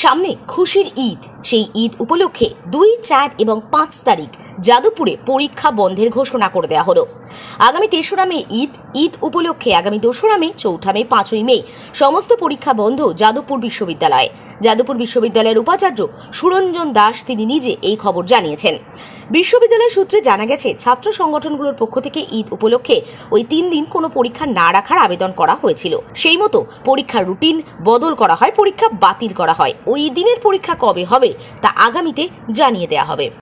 সামনে খুশির ঈদ সেই ঈদ উপলক্ষে দুই চার এবং পাঁচ তারিখ যাদবপুরে পরীক্ষা বন্ধের ঘোষণা করে দেওয়া হলো আগামী তেসরা মে ঈদ ঈদ উপলক্ষে আগামী দোসরা মে চৌঠা মে পাঁচই মে সমস্ত পরীক্ষা বন্ধ যাদবপুর বিশ্ববিদ্যালয়ে যাদবপুর বিশ্ববিদ্যালয়ের উপাচার্য সুরঞ্জন দাস তিনি নিজে এই খবর জানিয়েছেন বিশ্ববিদ্যালয় সূত্রে জানা গেছে ছাত্র সংগঠনগুলোর পক্ষ থেকে ঈদ উপলক্ষে ওই তিন দিন কোনো পরীক্ষা না রাখার আবেদন করা হয়েছিল সেই মতো পরীক্ষার রুটিন বদল করা হয় পরীক্ষা বাতিল করা হয় ওই দিনের পরীক্ষা কবে হবে তা আগামীতে জানিয়ে দেওয়া হবে